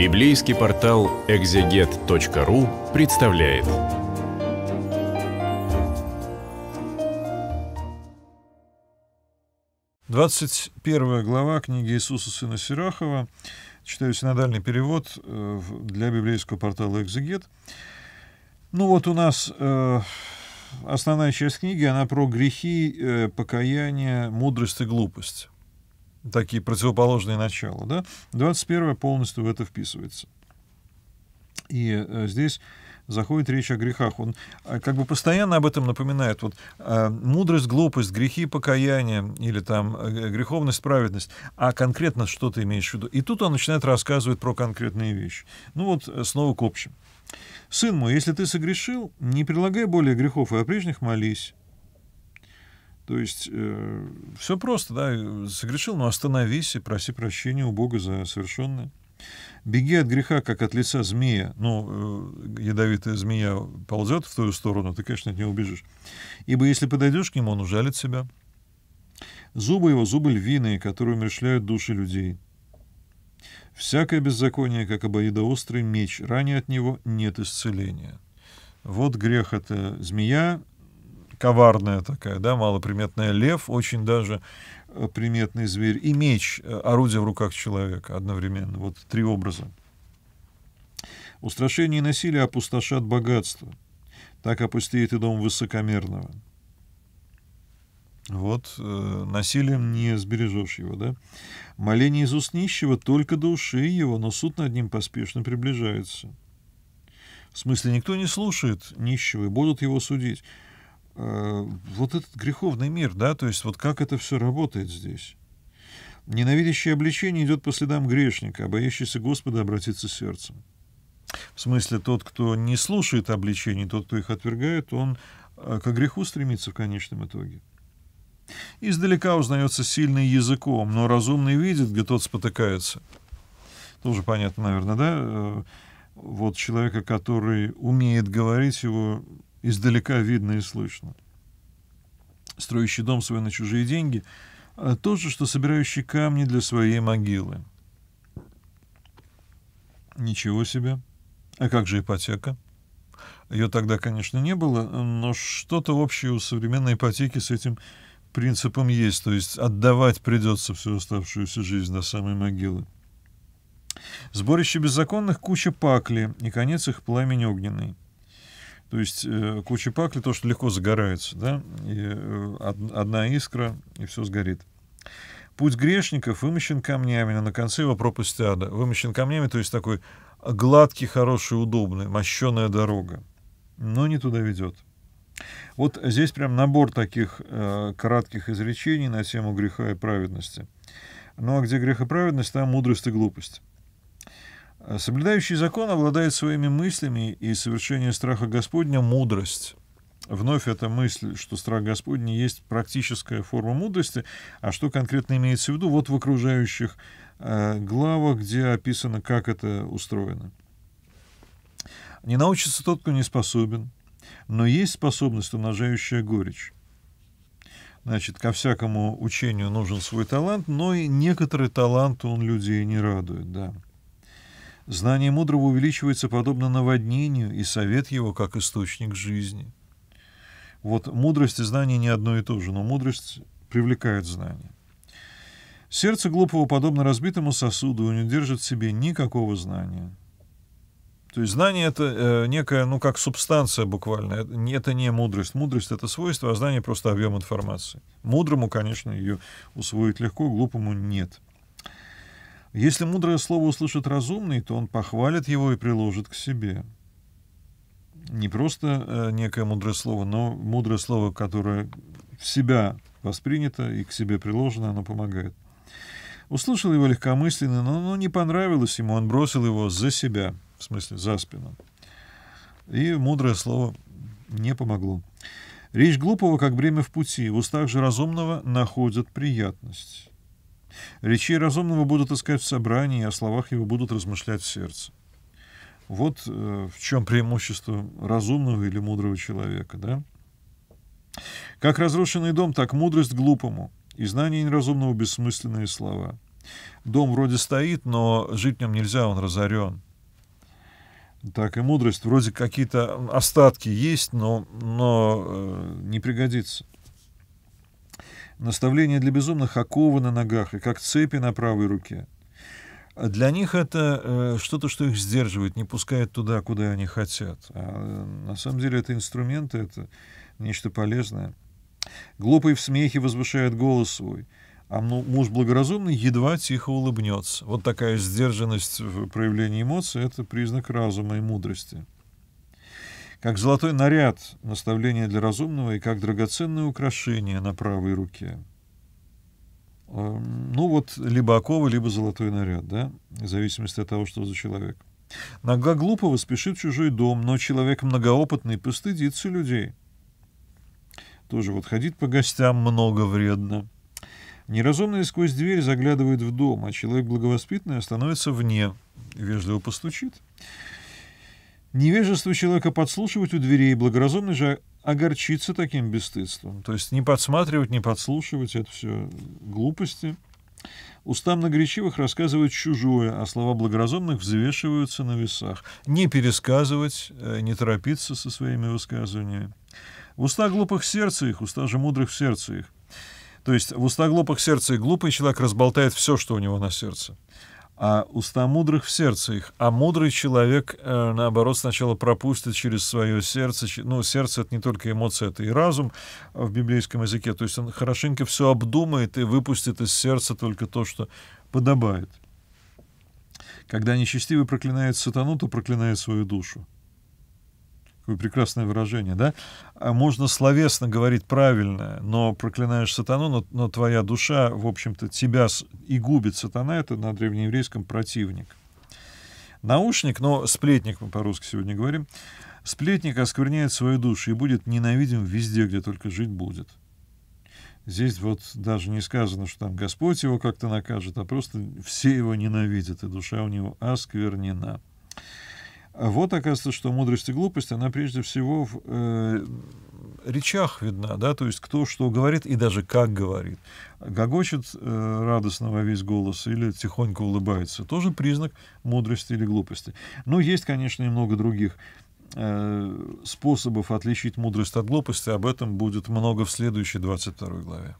Библейский портал экзегет.ру представляет. Двадцать первая глава книги Иисуса Сына Сирахова. Читаю синодальный перевод э, для библейского портала «Экзегет». Ну вот у нас э, основная часть книги, она про грехи, э, покаяние, мудрость и глупость такие противоположные начала. Да? 21 полностью в это вписывается. И э, здесь заходит речь о грехах. Он э, как бы постоянно об этом напоминает. Вот э, мудрость, глупость, грехи, покаяние или там греховность, праведность. А конкретно что ты имеешь в виду? И тут он начинает рассказывать про конкретные вещи. Ну вот снова к общему. «Сын мой, если ты согрешил, не прилагай более грехов и о прежних молись, то есть э, все просто, да, согрешил, но остановись и проси прощения у Бога за совершенное. Беги от греха, как от лица змея. Ну, э, ядовитая змея ползет в твою сторону, ты, конечно, от нее убежишь. Ибо если подойдешь к нему, он ужалит себя. Зубы его — зубы львиные, которые умершляют души людей. Всякое беззаконие, как обоидоострый меч, ранее от него нет исцеления. Вот грех — это змея, коварная такая, да, малоприметная. Лев очень даже э, приметный зверь. И меч, э, орудие в руках человека одновременно. Вот три образа. Устрашение и насилие опустошат богатство. Так опустеет и дом высокомерного. Вот э, насилием не сбережешь его, да? Моление из уст нищего только души его, но суд над ним поспешно приближается. В смысле, никто не слушает нищего и будут его судить. Э, вот этот греховный мир, да, то есть вот как это все работает здесь. Ненавидящее обличение идет по следам грешника, а боящийся Господа обратиться сердцем. В смысле, тот, кто не слушает обличений, тот, кто их отвергает, он э, к греху стремится в конечном итоге. Издалека узнается сильный языком, но разумный видит, где тот спотыкается. Тоже понятно, наверное, да? Э, вот человека, который умеет говорить, его издалека видно и слышно. Строящий дом свой на чужие деньги а — то же, что собирающий камни для своей могилы. Ничего себе. А как же ипотека? Ее тогда, конечно, не было, но что-то общее у современной ипотеки с этим принципом есть, то есть отдавать придется всю оставшуюся жизнь до самой могилы. Сборище беззаконных — куча пакли, и конец их пламень огненный. То есть э, куча пакли, то, что легко загорается, да, и, э, одна искра, и все сгорит. Путь грешников вымощен камнями, но на конце его пропасть ада. Вымощен камнями, то есть такой гладкий, хороший, удобный, мощеная дорога. Но не туда ведет. Вот здесь прям набор таких э, кратких изречений на тему греха и праведности. Ну а где грех и праведность, там мудрость и глупость. Соблюдающий закон обладает своими мыслями, и совершение страха Господня — мудрость. Вновь эта мысль, что страх Господний есть практическая форма мудрости. А что конкретно имеется в виду? Вот в окружающих э, главах, где описано, как это устроено. Не научится тот, кто не способен, но есть способность, умножающая горечь. Значит, ко всякому учению нужен свой талант, но и некоторый талант он людей не радует, да. Знание мудрого увеличивается подобно наводнению, и совет его как источник жизни. Вот мудрость и знание не одно и то же, но мудрость привлекает знание. Сердце глупого подобно разбитому сосуду, и не держит в себе никакого знания. То есть знание это э, некая, ну как субстанция буквально, это, это не мудрость. Мудрость это свойство, а знание просто объем информации. Мудрому, конечно, ее усвоить легко, глупому нет. Если мудрое слово услышит разумный, то он похвалит его и приложит к себе. Не просто э, некое мудрое слово, но мудрое слово, которое в себя воспринято и к себе приложено, оно помогает. Услышал его легкомысленно, но оно не понравилось ему, он бросил его за себя, в смысле за спину. И мудрое слово не помогло. Речь глупого, как бремя в пути, в устах же разумного находят приятность. Речи разумного будут искать в собрании, о словах его будут размышлять в сердце. Вот э, в чем преимущество разумного или мудрого человека, да? Как разрушенный дом, так мудрость глупому, и знание неразумного бессмысленные слова. Дом вроде стоит, но жить в нем нельзя, он разорен. Так и мудрость, вроде какие-то остатки есть, но, но э, не пригодится. Наставления для безумных — оковы на ногах и как цепи на правой руке. А для них это э, что-то, что их сдерживает, не пускает туда, куда они хотят. А, э, на самом деле это инструменты, это нечто полезное. Глупый в смехе возвышает голос свой, а муж благоразумный едва тихо улыбнется. Вот такая сдержанность в проявлении эмоций — это признак разума и мудрости как золотой наряд наставление для разумного и как драгоценное украшение на правой руке. Эм, ну вот, либо окова, либо золотой наряд, да, в зависимости от того, что за человек. Нога глупого спешит в чужой дом, но человек многоопытный постыдится людей. Тоже вот ходить по гостям много вредно. Неразумный сквозь дверь заглядывает в дом, а человек благовоспитанный становится вне, вежливо постучит. Невежество человека подслушивать у дверей, благоразумно же огорчиться таким бесстыдством. То есть не подсматривать, не подслушивать — это все глупости. Уста нагречивых рассказывают чужое, а слова благоразумных взвешиваются на весах. Не пересказывать, э, не торопиться со своими высказываниями. В уста глупых сердце их, уста же мудрых в сердце их. То есть в уста глупых сердце и глупый человек разболтает все, что у него на сердце а уста мудрых в сердце их. А мудрый человек, э, наоборот, сначала пропустит через свое сердце. Ну, сердце — это не только эмоции, это и разум э, в библейском языке. То есть он хорошенько все обдумает и выпустит из сердца только то, что подобает. Когда нечестивый проклинает сатану, то проклинает свою душу такое прекрасное выражение, да? А можно словесно говорить правильно, но проклинаешь сатану, но, но твоя душа, в общем-то, тебя и губит сатана, это на древнееврейском противник. Наушник, но сплетник, мы по-русски сегодня говорим, сплетник оскверняет свою душу и будет ненавидим везде, где только жить будет. Здесь вот даже не сказано, что там Господь его как-то накажет, а просто все его ненавидят, и душа у него осквернена. А Вот оказывается, что мудрость и глупость, она прежде всего в э, речах видна, да, то есть кто что говорит и даже как говорит. Гогочет э, радостно во весь голос или тихонько улыбается, тоже признак мудрости или глупости. Но ну, есть, конечно, и много других э, способов отличить мудрость от глупости, об этом будет много в следующей 22 главе.